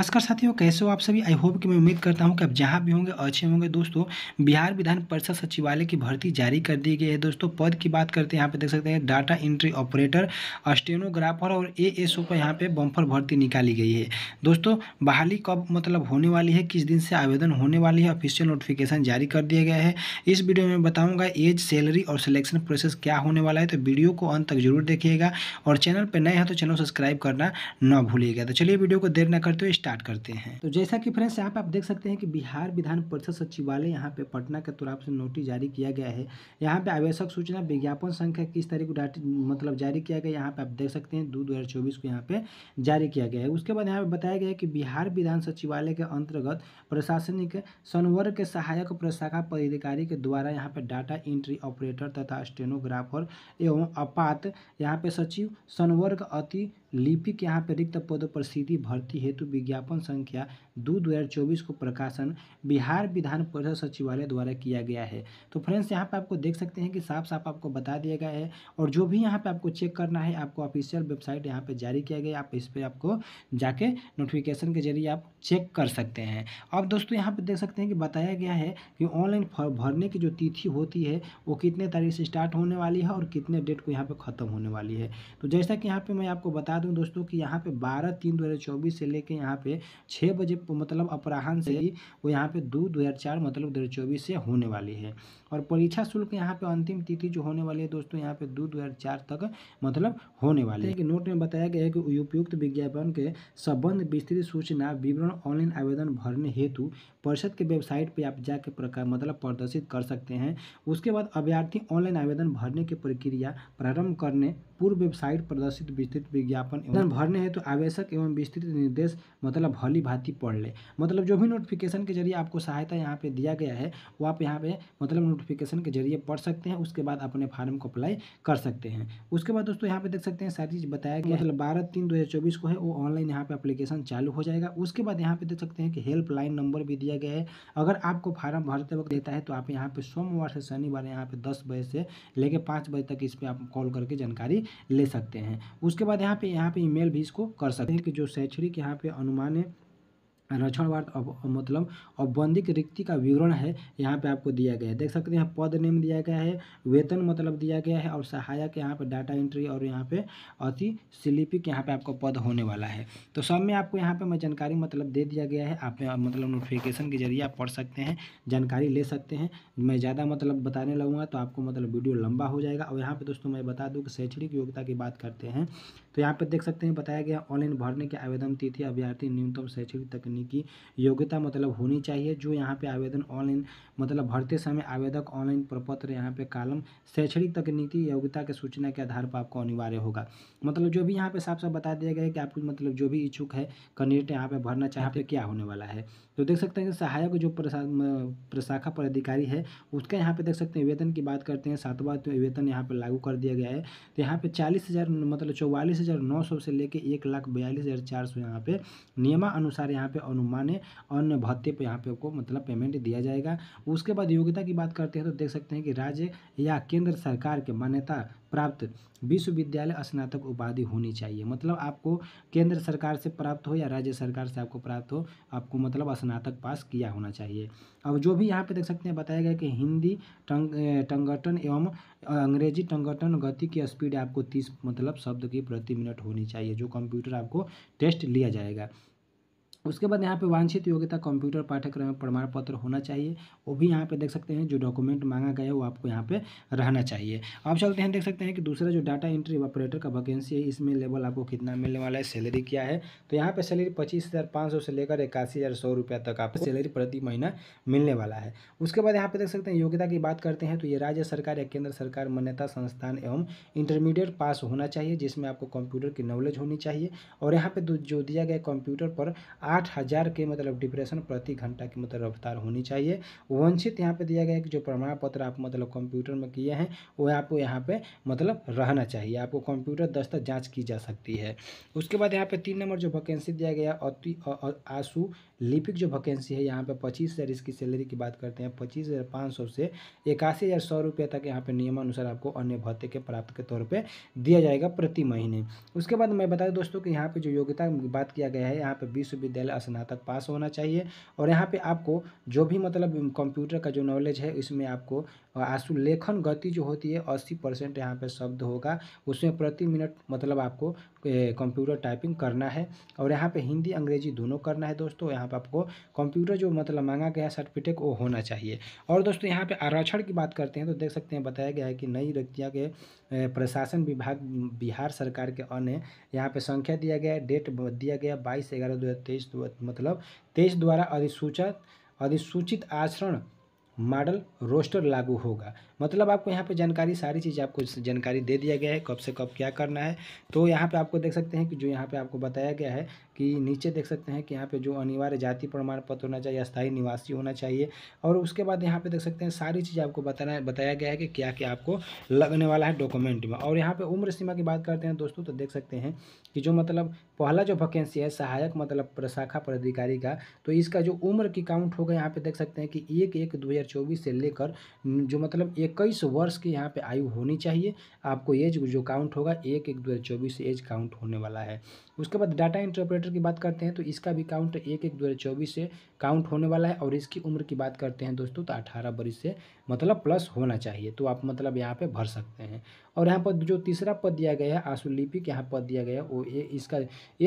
नमस्कार साथियों कैसे हो आप सभी आई होप कि मैं उम्मीद करता हूं कि आप जहां भी होंगे अच्छे होंगे दोस्तों बिहार विधान परिषद सचिवालय की भर्ती जारी कर दी गई है दोस्तों पद की बात करते हैं यहां पे देख सकते हैं डाटा एंट्री ऑपरेटर स्टेनोग्राफर और ए एस ओ पर यहाँ पर बम्फर भर्ती निकाली गई है दोस्तों बहाली कब मतलब होने वाली है किस दिन से आवेदन होने वाली है ऑफिशियल नोटिफिकेशन जारी कर दिया गया है इस वीडियो में बताऊँगा एज सैलरी और सिलेक्शन प्रोसेस क्या होने वाला है तो वीडियो को अंत तक जरूर देखिएगा और चैनल पर नए हैं तो चैनल सब्सक्राइब करना ना भूलिएगा तो चलिए वीडियो को देर न करते हुए स्टार्ट करते हैं तो जैसा कि फ्रेंड्स यहाँ पे आप देख सकते हैं कि बिहार विधान परिषद सचिवालय यहाँ पे पटना के तरफ से नोटिस जारी किया गया है यहाँ पे आवश्यक सूचना विज्ञापन संख्या किस तारीख को मतलब जारी किया गया यहाँ पे आप देख सकते हैं दो दो को यहाँ पे जारी किया गया है उसके बाद यहाँ पे बताया गया है कि बिहार विधान सचिवालय के अंतर्गत प्रशासनिक संवर के सहायक प्रशाखा पदाधिकारी के द्वारा यहाँ पे डाटा एंट्री ऑपरेटर तथा स्टेनोग्राफर एवं आपात यहाँ पे सचिव सनवर्ग अति लिपिक यहाँ पे रिक्त पदों पर सीधी भर्ती हेतु विज्ञापन संख्या दो दो हज़ार चौबीस को प्रकाशन बिहार विधान परिषद सचिवालय द्वारा किया गया है तो फ्रेंड्स यहाँ पे आपको देख सकते हैं कि साफ साफ आपको बता दिया गया है और जो भी यहाँ पे आपको चेक करना है आपको ऑफिशियल वेबसाइट यहाँ पर जारी किया गया आप इस पर आपको जाके नोटिफिकेशन के जरिए आप चेक कर सकते हैं अब दोस्तों यहाँ पर देख सकते हैं कि बताया गया है कि ऑनलाइन भरने की जो तिथि होती है वो कितने तारीख से स्टार्ट होने वाली है और कितने डेट को यहाँ पर ख़त्म होने वाली है तो जैसा कि यहाँ पर मैं आपको बता बता दूं दोस्तों कि यहाँ पे 12 तीन 2024 से लेके यहाँ पे 6 बजे मतलब अपराहन से ही वो यहाँ पे दो 2004 मतलब 2024 से होने वाली है और परीक्षा शुल्क यहाँ पे अंतिम तिथि जो होने वाली है दोस्तों यहाँ पे दो दो तक मतलब होने वाली है कि नोट में बताया गया है कि उपयुक्त विज्ञापन के संबंध विस्तृत सूचना विवरण ऑनलाइन आवेदन भरने हेतु परिषद के वेबसाइट पर आप जाके प्रकार मतलब प्रदर्शित कर सकते हैं उसके बाद अभ्यर्थी ऑनलाइन आवेदन भरने की प्रक्रिया प्रारंभ करने पूर्व वेबसाइट प्रदर्शित विस्तृत विज्ञापन विज्ञापन एवं भरने हैं तो आवश्यक एवं विस्तृत निर्देश मतलब भली भांति पढ़ ले मतलब जो भी नोटिफिकेशन के जरिए आपको सहायता यहाँ पे दिया गया है वो आप यहाँ पे मतलब नोटिफिकेशन के जरिए पढ़ सकते हैं उसके बाद अपने फार्म को अप्लाई कर सकते हैं उसके बाद दोस्तों यहाँ पे देख सकते हैं सारी चीज़ बताया गया मतलब बारह तीन दो को है वो ऑनलाइन यहाँ पे अप्लीकेशन चालू हो जाएगा उसके बाद यहाँ पे देख सकते हैं कि हेल्पलाइन नंबर भी दिया गया है अगर आपको फार्म भरते वक्त देता है तो आप यहाँ पे सोमवार से शनिवार यहाँ पे दस बजे से लेकर पाँच बजे तक इस पर आप कॉल करके जानकारी ले सकते हैं उसके बाद यहाँ पे यहाँ पे ईमेल भी इसको कर सकते हैं कि जो शैक्षणिक यहाँ पे अनुमान है अनक्षणवाद अब मतलब औबंधिक रिक्ति का विवरण है यहाँ पे आपको दिया गया है देख सकते हैं पद नेम दिया गया है वेतन मतलब दिया गया है और सहायक यहाँ पे डाटा एंट्री और यहाँ पे अति स्लिपिक यहाँ पे आपको पद होने वाला है तो सब में आपको यहाँ पे मैं जानकारी मतलब दे दिया गया है आप मतलब नोटिफिकेशन के जरिए आप पढ़ सकते हैं जानकारी ले सकते हैं मैं ज़्यादा मतलब बताने लगूँगा तो आपको मतलब वीडियो लंबा हो जाएगा और यहाँ पर दोस्तों मैं बता दूँ कि शैक्षणिक योग्यता की बात करते हैं तो यहाँ पर देख सकते हैं बताया गया ऑनलाइन भरने के आवेदन तिथि अभ्यर्थी न्यूनतम शैक्षणिक तकनीकी योग्यता मतलब होनी चाहिए जो यहाँ पे आवेदन ऑनलाइन मतलब भरते समय आवेदक ऑनलाइन प्रपत्र यहाँ पे कालम शैक्षणिक तकनीकी योग्यता के सूचना के आधार पर आपको अनिवार्य होगा मतलब जो भी यहाँ पे साफ साफ बता दिया गया है कि आपको मतलब जो भी इच्छुक है कैंडिडेट यहाँ पे भरना चाहते हैं क्या होने वाला है तो देख सकते हैं सहायक जो प्रशाखा पदाधिकारी है उसका यहाँ पे देख सकते हैं वेतन की बात करते हैं सातवा वेतन यहाँ पे लागू कर दिया गया है तो यहाँ पे चालीस मतलब चौवालीस हज़ार नौ सौ से लेके एक लाख बयालीस हज़ार चार सौ यहाँ पे नियमानुसार यहाँ पे अनुमान अन्य भत्ते पे यहाँ पे को मतलब पेमेंट दिया जाएगा उसके बाद योग्यता की बात करते हैं तो देख सकते हैं कि राज्य या केंद्र सरकार के मान्यता प्राप्त विश्वविद्यालय स्नातक उपाधि होनी चाहिए मतलब आपको केंद्र सरकार से प्राप्त हो या राज्य सरकार से आपको प्राप्त हो आपको मतलब स्नातक पास किया होना चाहिए अब जो भी यहाँ पे देख सकते हैं बताया गया कि हिंदी टंग टंगटन एवं अंग्रेजी टंगटन गति की स्पीड आपको तीस मतलब शब्द की प्रति मिनट होनी चाहिए जो कंप्यूटर आपको टेस्ट लिया जाएगा उसके बाद यहाँ पे वांछित योग्यता कंप्यूटर पाठ्यक्रम में प्रमाण पत्र होना चाहिए वो भी यहाँ पे देख सकते हैं जो डॉक्यूमेंट मांगा गया है वो आपको यहाँ पे रहना चाहिए अब चलते हैं देख सकते हैं कि दूसरा जो डाटा एंट्री ऑपरेटर का वैकेंसी है इसमें लेवल आपको कितना मिलने वाला है सैलरी क्या है तो यहाँ पर सैलरी पच्चीस हज़ार पाँच सौ से लेकर इक्यासी हज़ार सौ रुपया तक आपको सैलरी प्रति महीना मिलने वाला है उसके बाद यहाँ पर देख सकते हैं योग्यता की बात करते हैं तो ये राज्य सरकार या केंद्र सरकार मान्यता संस्थान एवं इंटरमीडिएट पास होना चाहिए जिसमें आपको कंप्यूटर की नॉलेज होनी चाहिए और यहाँ पर जो दिया गया कंप्यूटर पर आठ हज़ार के मतलब डिप्रेशन प्रति घंटा की मतलब रफ्तार होनी चाहिए वंचित यहाँ पे दिया गया है कि जो प्रमाण पत्र आप मतलब कंप्यूटर में किए हैं वो आपको यहाँ पे मतलब रहना चाहिए आपको कंप्यूटर दस्तर जाँच की जा सकती है उसके बाद यहाँ पर तीन नंबर जो वैकेंसी दिया गया अति आंसू लिपिक जो वैकेंसी है यहाँ पे पच्चीस हज़ार इसकी सैलरी की बात करते हैं पच्चीस हज़ार पाँच सौ से इक्यासी हज़ार सौ रुपये तक यहाँ पे नियमानुसार आपको अन्य भत्ते के प्राप्त के तौर पे दिया जाएगा प्रति महीने उसके बाद मैं बता दूँ दोस्तों कि यहाँ पे जो योग्यता बात किया गया है यहाँ पर विश्वविद्यालय स्नातक पास होना चाहिए और यहाँ पर आपको जो भी मतलब कंप्यूटर का जो नॉलेज है इसमें आपको आंसू लेखन गति जो होती है अस्सी परसेंट यहाँ पर शब्द होगा उसमें प्रति मिनट मतलब आपको कंप्यूटर टाइपिंग करना है और यहाँ पे हिंदी अंग्रेजी दोनों करना है दोस्तों यहाँ पे आपको कंप्यूटर जो मतलब मांगा गया है सर्टिफिकेट वो होना चाहिए और दोस्तों यहाँ पे आरक्षण की बात करते हैं तो देख सकते हैं बताया गया है कि नई रक्तियाँ के प्रशासन विभाग बिहार सरकार के अन्य यहाँ पे संख्या दिया गया है डेट दिया गया बाईस ग्यारह दो मतलब तेईस द्वारा अधिसूचित अधिसूचित आचरण मॉडल रोस्टर लागू होगा मतलब आपको यहाँ पे जानकारी सारी चीज़ आपको जानकारी दे दिया गया है कब से कब क्या करना है तो यहाँ पे आपको देख सकते हैं कि जो यहाँ पे आपको बताया गया है कि नीचे देख सकते हैं कि यहाँ पे जो अनिवार्य जाति प्रमाण पत्र होना चाहिए स्थायी निवासी होना चाहिए और उसके बाद यहाँ पे देख सकते हैं सारी चीज़ आपको बताना बताया गया है कि क्या क्या आपको लगने वाला है डॉक्यूमेंट में और यहाँ पे उम्र सीमा की बात करते हैं दोस्तों तो देख सकते हैं कि जो मतलब पहला जो वैकेंसी है सहायक मतलब प्रशाखा पदाधिकारी का तो इसका जो उम्र की काउंट होगा यहाँ पे देख सकते हैं कि एक एक दो हज़ार चौबीस से लेकर जो मतलब इक्कीस वर्ष की यहाँ पे आयु होनी चाहिए आपको एज जो काउंट होगा एक एक दो हज़ार चौबीस से एज काउंट होने वाला है उसके बाद डाटा इंटरप्रेटर काउंटर की बात करते हैं तो इसका भी काउंट एक एक दो हज़ार चौबीस से काउंट होने वाला है और इसकी उम्र की बात करते हैं दोस्तों तो अठारह वर्ष से मतलब प्लस होना चाहिए तो आप मतलब यहाँ पे भर सकते हैं और यहाँ पर जो तीसरा पद दिया गया है आशुलिपिक यहाँ पद दिया गया वो ए, इसका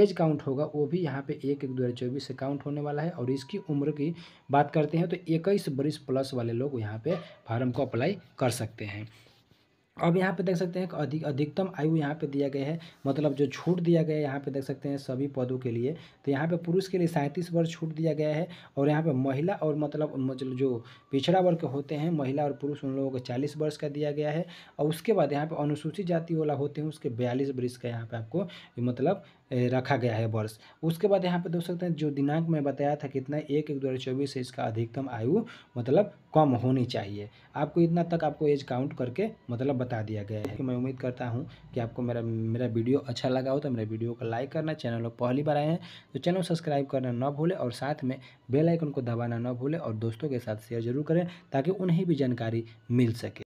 एज काउंट होगा वो भी यहाँ पे एक एक दो चौबीस से काउंट होने वाला है और इसकी उम्र की बात करते हैं तो इक्कीस वर्ष प्लस वाले लोग यहाँ पे फार्म को अप्लाई कर सकते हैं अब यहाँ पे देख सकते हैं अधिक अधिकतम आयु यहाँ पे दिया गया है मतलब जो छूट दिया गया है यहाँ पे देख सकते हैं सभी पदों के लिए तो यहाँ पे पुरुष के लिए सैंतीस वर्ष छूट दिया गया है और यहाँ पे महिला और मतलब मतलब जो पिछड़ा वर्ग होते हैं महिला और पुरुष उन लोगों को चालीस वर्ष का दिया गया है और उसके बाद यहाँ पर अनुसूचित जाति वाला होते हैं उसके बयालीस वर्ष का यहाँ पर आपको मतलब रखा गया है वर्ष उसके बाद यहाँ पे देख सकते हैं जो दिनांक में बताया था कितना एक एक दो हज़ार चौबीस से इसका अधिकतम आयु मतलब कम होनी चाहिए आपको इतना तक आपको एज काउंट करके मतलब बता दिया गया है तो मैं उम्मीद करता हूँ कि आपको मेरा मेरा वीडियो अच्छा लगा हो तो मेरे वीडियो को लाइक करना चैनल पर पहली बार आए हैं तो चैनल सब्सक्राइब करना ना भूलें और साथ में बेलाइकन को दबाना ना भूलें और दोस्तों के साथ शेयर जरूर करें ताकि उन्हें भी जानकारी मिल सके